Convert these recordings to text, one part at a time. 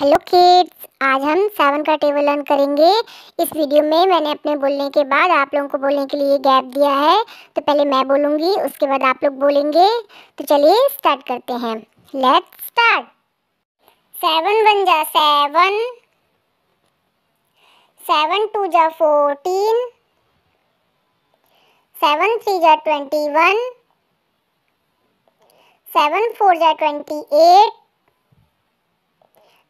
Hello kids आज हम seven का टेबल लर्न करेंगे इस वीडियो में मैंने अपने बोलने के बाद आप लोगों को बोलने के लिए गैप दिया है तो पहले मैं बोलूँगी उसके बाद आप लोग बोलेंगे तो चलिए स्टार्ट करते हैं लेट स्टार्ट सेवन वन जा सेवन सेवन टू जा फोर्टीन सेवन थ्री जा ट्वेंटी वन सेवन फोर जा twenty eight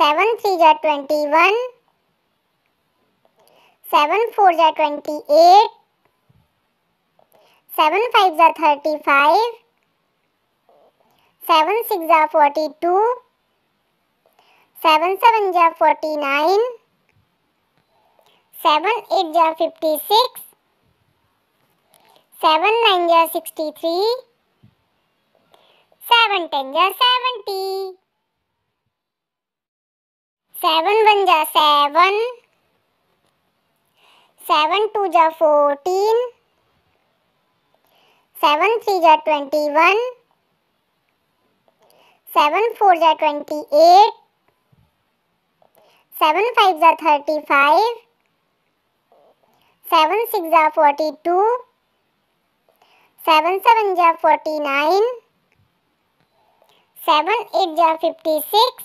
7 three are 21, 7 Seven four are 28, 7 Seven five are 35, 7 Seven six are 42, 7 Seven seven are 49, 7 Seven eight are 56, 7 Seven nine are 63, 7 10 are 70. Seven one जा seven seven two जा fourteen seven three जा twenty one seven four जा twenty eight seven five जा thirty five seven six जा forty two seven seven जा forty nine seven eight जा fifty six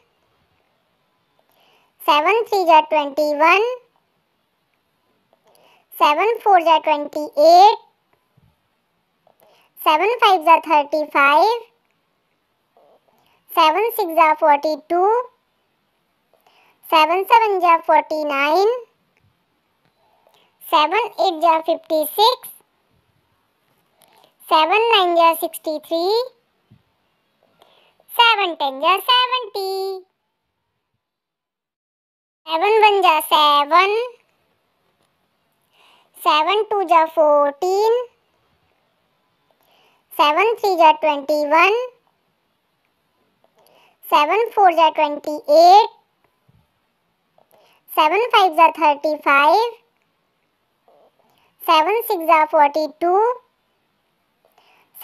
7 three are 21, 7 Seven four are 28, 7 Seven five are 35, 7 Seven six are 42, 7 Seven seven are 49, 7 Seven eight are 56, 7 Seven nine are 63, 7 10 are 70. Seven one जा seven seven two जा fourteen seven three जा twenty one seven four जा twenty eight seven five जा thirty five seven six जा forty two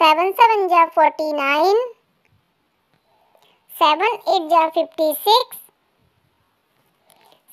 seven seven जा forty nine seven eight जा fifty six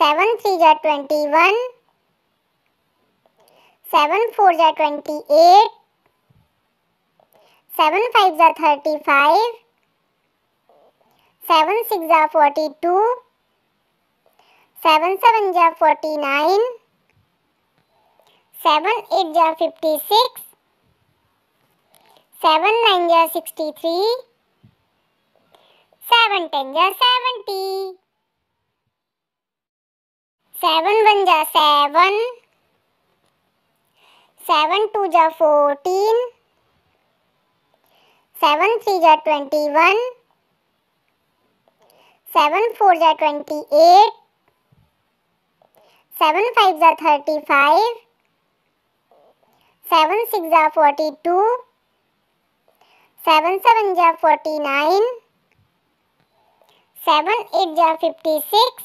7 three are 21, 7 Seven four are 28, 7 Seven five are 35, 7 Seven six are 42, 7 Seven seven are 49, 7 Seven eight are 56, 7 Seven nine are 63, 7 10s are 70. Seven one जा seven seven two जा fourteen seven three जा twenty one seven four जा twenty eight seven five जा thirty five seven six जा forty two seven seven जा forty nine seven eight जा fifty six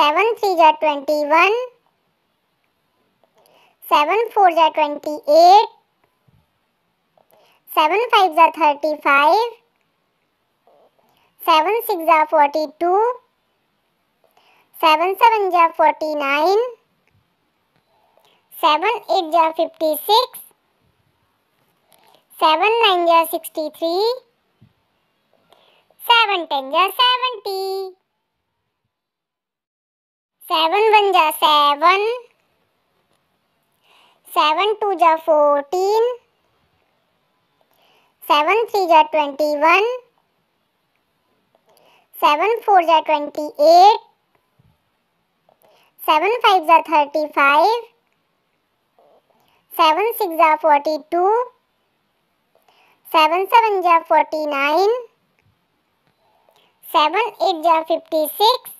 7 three are 21, 7 Seven four are 28, 7 Seven five are 35, 7 Seven six are 42, 7 Seven seven are 49, 7 Seven eight are 56, 7 Seven nine are 63, 7 10s are 70. 7 1 जा 7 7 2 जा 14 7 3 जा 21 7 4 जा 28 7 5 जा 35 7 6 जा 42 7 7 जा 49 7 8 जा 56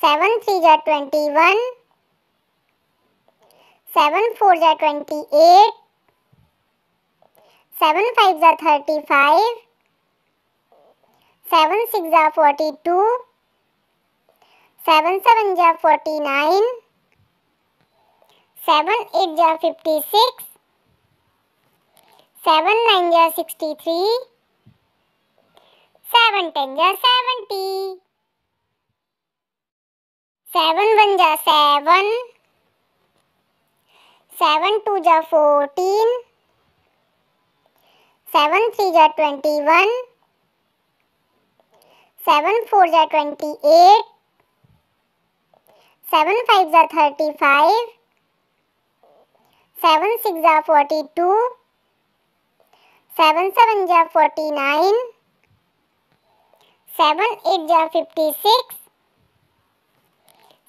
7 three are 21, 7 Seven four are 28, 7 Seven five are 35, 7 Seven six are 42, 7 Seven seven are 49, 7 Seven eight are 56, 7 Seven nine are 63, 7 10 are 70. Seven one जा seven seven two जा फोर्टीन सेवन थ्री जा ट्वेंटी वन सेवन फोर जा twenty eight seven five जा thirty five seven six जा forty two seven seven जा forty nine seven eight जा fifty six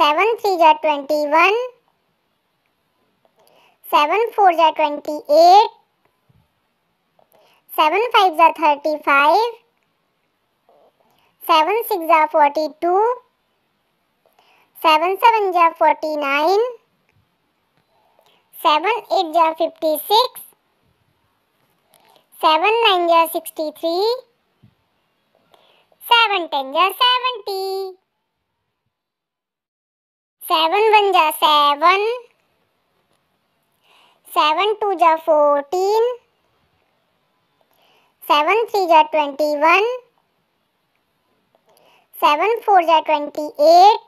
7 three are 21, 7 Seven four are 28, 7 Seven five are 35, 7 Seven six are 42, 7 Seven seven are 49, 7 Seven eight are 56, 7 Seven nine are 63, 7 10s are 70. Seven one जा seven seven two जा fourteen seven three जा twenty one seven four जा twenty eight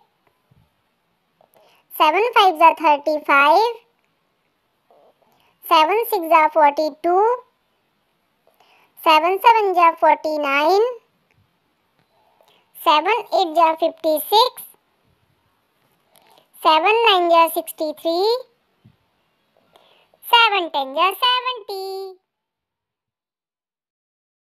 seven five जा thirty five seven six जा forty two seven seven जा forty nine seven eight जा fifty six 7 9 63. 7 10 70.